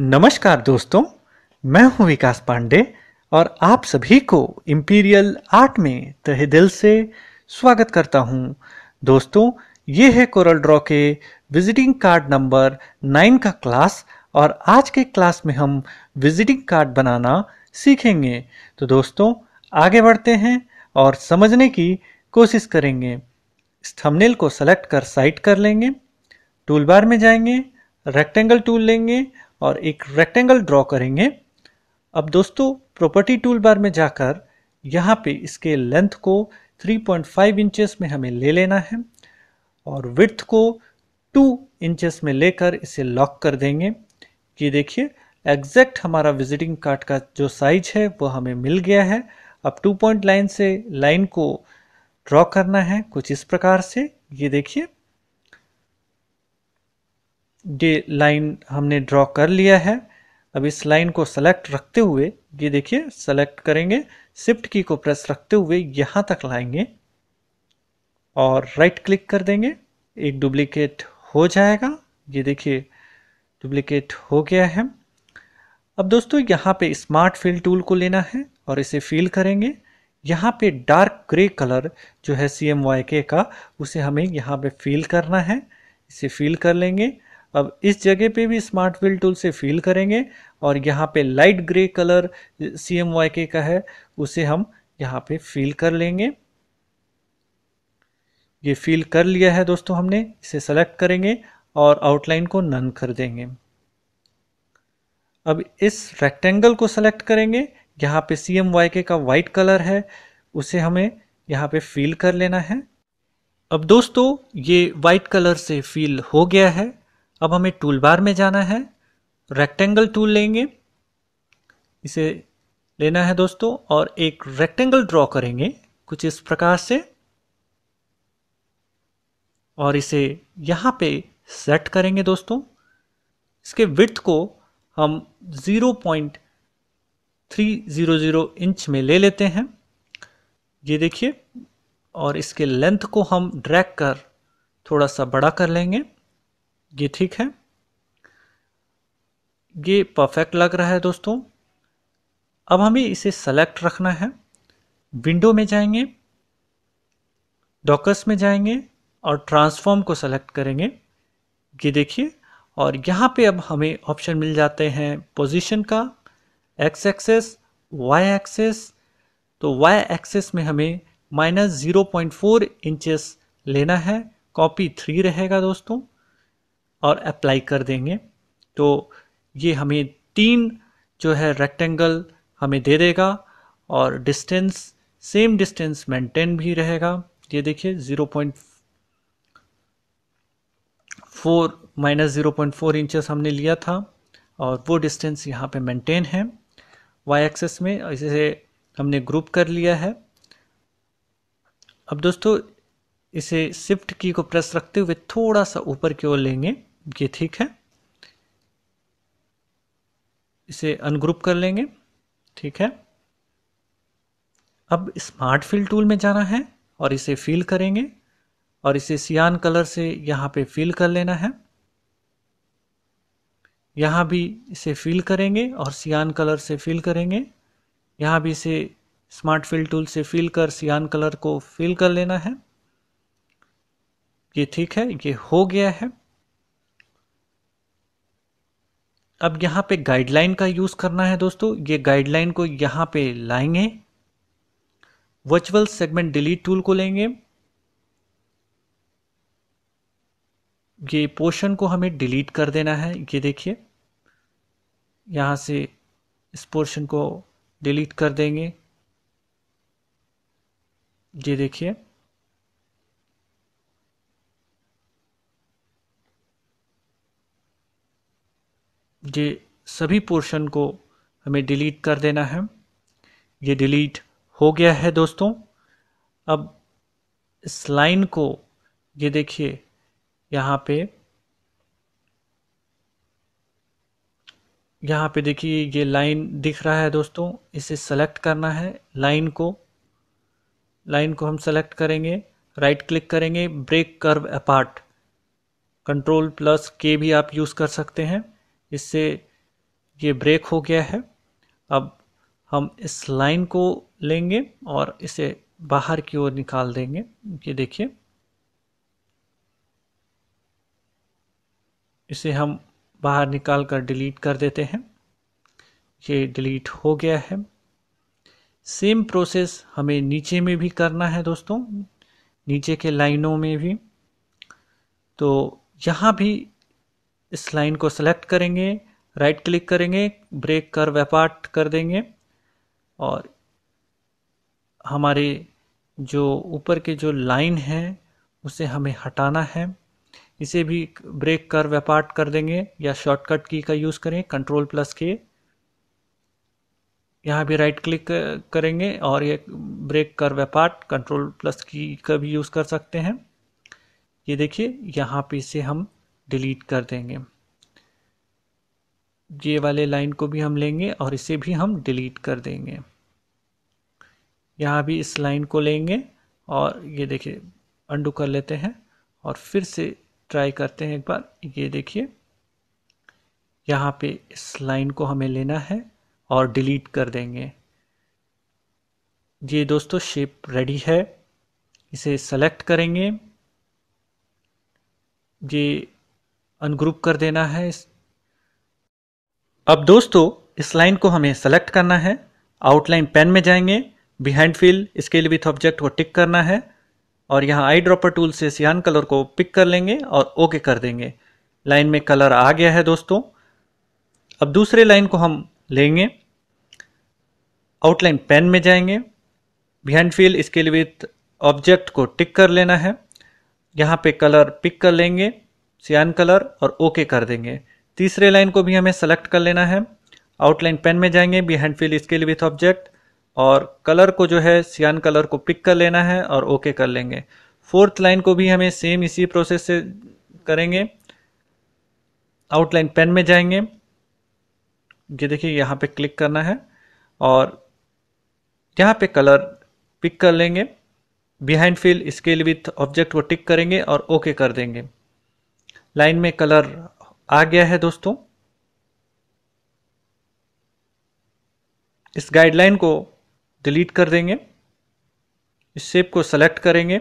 नमस्कार दोस्तों मैं हूं विकास पांडे और आप सभी को इम्पीरियल आर्ट में तहे दिल से स्वागत करता हूं दोस्तों ये है कोरल ड्रॉ के विजिटिंग कार्ड नंबर नाइन का क्लास और आज के क्लास में हम विजिटिंग कार्ड बनाना सीखेंगे तो दोस्तों आगे बढ़ते हैं और समझने की कोशिश करेंगे थंबनेल को सेलेक्ट कर साइट कर लेंगे टूल बार में जाएंगे रेक्टेंगल टूल लेंगे और एक रेक्टेंगल ड्रॉ करेंगे अब दोस्तों प्रॉपर्टी टूल बार में जाकर यहाँ पे इसके लेंथ को 3.5 इंचेस में हमें ले लेना है और विथ को 2 इंचेस में लेकर इसे लॉक कर देंगे ये देखिए एग्जैक्ट हमारा विजिटिंग कार्ड का जो साइज है वो हमें मिल गया है अब टू पॉइंट लाइन से लाइन को ड्रॉ करना है कुछ इस प्रकार से ये देखिए ये लाइन हमने ड्रॉ कर लिया है अब इस लाइन को सेलेक्ट रखते हुए ये देखिए सेलेक्ट करेंगे शिफ्ट की को प्रेस रखते हुए यहाँ तक लाएंगे और राइट क्लिक कर देंगे एक डुप्लीकेट हो जाएगा ये देखिए डुप्लीकेट हो गया है अब दोस्तों यहाँ पे स्मार्ट फिल टूल को लेना है और इसे फिल करेंगे यहाँ पे डार्क ग्रे कलर जो है सी एम वाई के का उसे हमें यहाँ पे फिल करना है इसे फिल कर लेंगे अब इस जगह पे भी स्मार्ट फिल टूल से फिल करेंगे और यहाँ पे light grey colour C M Y K का है उसे हम यहाँ पे फिल कर लेंगे ये फिल कर लिया है दोस्तों हमने इसे सेलेक्ट करेंगे और आउटलाइन को नन कर देंगे अब इस रेक्टेंगल को सेलेक्ट करेंगे यहाँ पे सी एम वाई के का वाइट कलर है उसे हमें यहाँ पे फिल कर लेना है अब दोस्तों ये वाइट कलर से फिल हो गया है अब हमें टूल बार में जाना है रेक्टेंगल टूल लेंगे इसे लेना है दोस्तों और एक रेक्टेंगल ड्रॉ करेंगे कुछ इस प्रकार से और इसे यहाँ पे सेट करेंगे दोस्तों इसके विथ को हम 0.300 इंच में ले लेते हैं ये देखिए और इसके लेंथ को हम ड्रैग कर थोड़ा सा बड़ा कर लेंगे ये ठीक है ये परफेक्ट लग रहा है दोस्तों अब हमें इसे सेलेक्ट रखना है विंडो में जाएंगे डॉकर्स में जाएंगे और ट्रांसफॉर्म को सेलेक्ट करेंगे ये देखिए और यहाँ पे अब हमें ऑप्शन मिल जाते हैं पोजीशन का एक्स एक्सेस वाई एक्सेस तो वाई एक्सेस में हमें minus zero point four inches लेना है कॉपी थ्री रहेगा दोस्तों और अप्लाई कर देंगे तो ये हमें तीन जो है रेक्टेंगल हमें दे देगा और डिस्टेंस सेम डिस्टेंस मेंटेन भी रहेगा ये देखिए zero point four minus zero point four inches हमने लिया था और वो डिस्टेंस यहाँ पे मेंटेन है वाई एक्सेस में इसे हमने ग्रुप कर लिया है अब दोस्तों इसे शिफ्ट की को प्रेस रखते हुए थोड़ा सा ऊपर की ओर लेंगे ये ठीक है इसे अनग्रुप कर लेंगे ठीक है अब स्मार्ट फिल टूल में जाना है और इसे फिल करेंगे और इसे सियान कलर से यहाँ पे फिल कर लेना है यहाँ भी इसे फिल करेंगे और सियान कलर से फिल करेंगे यहाँ भी इसे स्मार्ट फिल टूल से फिल कर सियान कलर को फिल कर लेना है ये ठीक है ये हो गया है अब यहाँ पे गाइडलाइन का यूज़ करना है दोस्तों ये गाइडलाइन को यहाँ पे लाएंगे वर्चुअल सेगमेंट डिलीट टूल को लेंगे ये पोर्शन को हमें डिलीट कर देना है ये देखिए यहाँ से इस पोर्शन को डिलीट कर देंगे ये देखिए ये सभी पोर्शन को हमें डिलीट कर देना है ये डिलीट हो गया है दोस्तों अब इस लाइन को ये देखिए यहाँ पे यहाँ पे देखिए ये लाइन दिख रहा है दोस्तों इसे सेलेक्ट करना है लाइन को लाइन को हम सेलेक्ट करेंगे राइट क्लिक करेंगे break curve apart control plus K भी आप यूज़ कर सकते हैं इससे ये ब्रेक हो गया है अब हम इस लाइन को लेंगे और इसे बाहर की ओर निकाल देंगे ये देखिए इसे हम बाहर निकाल कर डिलीट कर देते हैं ये डिलीट हो गया है सेम प्रोसेस हमें नीचे में भी करना है दोस्तों नीचे के लाइनों में भी तो यहाँ भी इस लाइन को सेलेक्ट करेंगे राइट क्लिक करेंगे ब्रेक कर व्यापार्ट कर देंगे और हमारे जो ऊपर के जो लाइन है उसे हमें हटाना है इसे भी ब्रेक कर व्यापार्ट कर देंगे या शॉर्टकट की का यूज़ करें कंट्रोल प्लस के यहाँ भी राइट क्लिक करेंगे और ये ब्रेक कर व्यापार्ट कंट्रोल प्लस की का भी यूज़ कर सकते हैं ये देखिए यहाँ पे इसे हम डिलीट कर देंगे ये वाले लाइन को भी हम लेंगे और इसे भी हम डिलीट कर देंगे यहाँ भी इस लाइन को लेंगे और ये देखिए अंडू कर लेते हैं और फिर से ट्राई करते हैं एक बार ये देखिए यहाँ पे इस लाइन को हमें लेना है और डिलीट कर देंगे ये दोस्तों शेप रेडी है इसे सेलेक्ट करेंगे ये अनग्रुप कर देना है इस अब दोस्तों इस लाइन को हमें सेलेक्ट करना है आउटलाइन पेन में जाएंगे behind fill scale with object को टिक करना है और यहाँ आई ड्रॉपर टूल से सियान कलर को पिक कर लेंगे और ओके कर देंगे लाइन में कलर आ गया है दोस्तों अब दूसरे लाइन को हम लेंगे आउटलाइन पेन में जाएंगे behind fill scale with object को टिक कर लेना है यहाँ पे कलर पिक कर लेंगे सियान कलर और ओके कर देंगे तीसरे लाइन को भी हमें सेलेक्ट कर लेना है आउटलाइन पेन में जाएंगे behind fill scale with object और कलर को जो है सियान कलर को पिक कर लेना है और ओके कर लेंगे फोर्थ लाइन को भी हमें सेम इसी प्रोसेस से करेंगे आउटलाइन पेन में जाएंगे ये देखिए यहाँ पे क्लिक करना है और यहाँ पे कलर पिक कर लेंगे behind fill scale with object को टिक करेंगे और ओके कर देंगे लाइन में कलर आ गया है दोस्तों इस गाइडलाइन को डिलीट कर देंगे इस शेप को सेलेक्ट करेंगे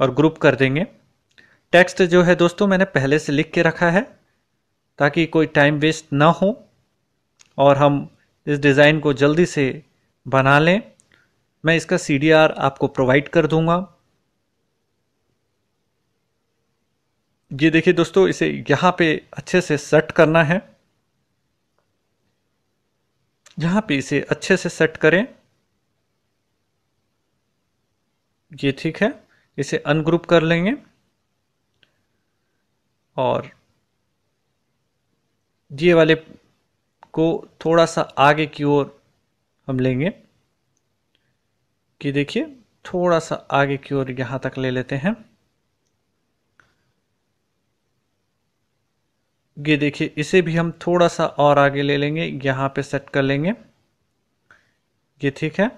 और ग्रुप कर देंगे टेक्स्ट जो है दोस्तों मैंने पहले से लिख के रखा है ताकि कोई टाइम वेस्ट ना हो और हम इस डिज़ाइन को जल्दी से बना लें मैं इसका सी आपको प्रोवाइड कर दूंगा ये देखिए दोस्तों इसे यहाँ पे अच्छे से सेट करना है यहाँ पे इसे अच्छे से सेट करें ये ठीक है इसे अनग्रुप कर लेंगे और ये वाले को थोड़ा सा आगे की ओर हम लेंगे कि देखिए थोड़ा सा आगे की ओर यहाँ तक ले लेते हैं ये देखिए इसे भी हम थोड़ा सा और आगे ले लेंगे यहाँ पे सेट कर लेंगे ये ठीक है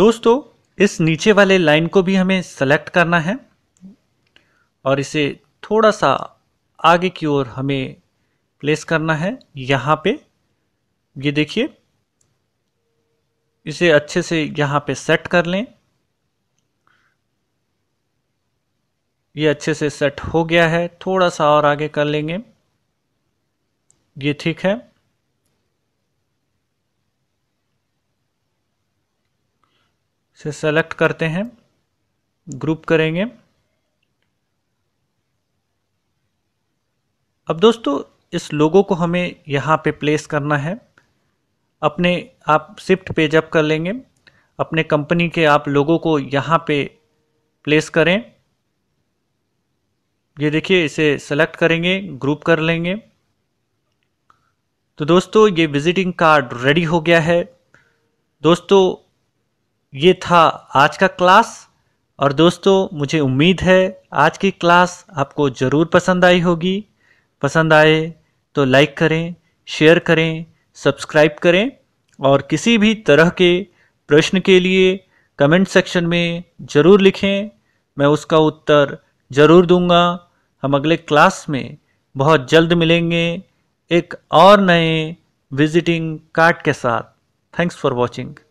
दोस्तों इस नीचे वाले लाइन को भी हमें सेलेक्ट करना है और इसे थोड़ा सा आगे की ओर हमें प्लेस करना है यहाँ पे ये देखिए इसे अच्छे से यहाँ पे सेट कर लें ये अच्छे से सेट हो गया है थोड़ा सा और आगे कर लेंगे ये ठीक है से सेलेक्ट करते हैं ग्रुप करेंगे अब दोस्तों इस लोगो को हमें यहाँ पे प्लेस करना है अपने आप शिफ्ट पेज अप कर लेंगे अपने कंपनी के आप लोगों को यहाँ पे प्लेस करें ये देखिए इसे सेलेक्ट करेंगे ग्रुप कर लेंगे तो दोस्तों ये विजिटिंग कार्ड रेडी हो गया है दोस्तों ये था आज का क्लास और दोस्तों मुझे उम्मीद है आज की क्लास आपको ज़रूर पसंद आई होगी पसंद आए तो लाइक करें शेयर करें सब्सक्राइब करें और किसी भी तरह के प्रश्न के लिए कमेंट सेक्शन में ज़रूर लिखें मैं उसका उत्तर ज़रूर दूंगा हम अगले क्लास में बहुत जल्द मिलेंगे एक और नए विजिटिंग कार्ड के साथ थैंक्स फॉर वॉचिंग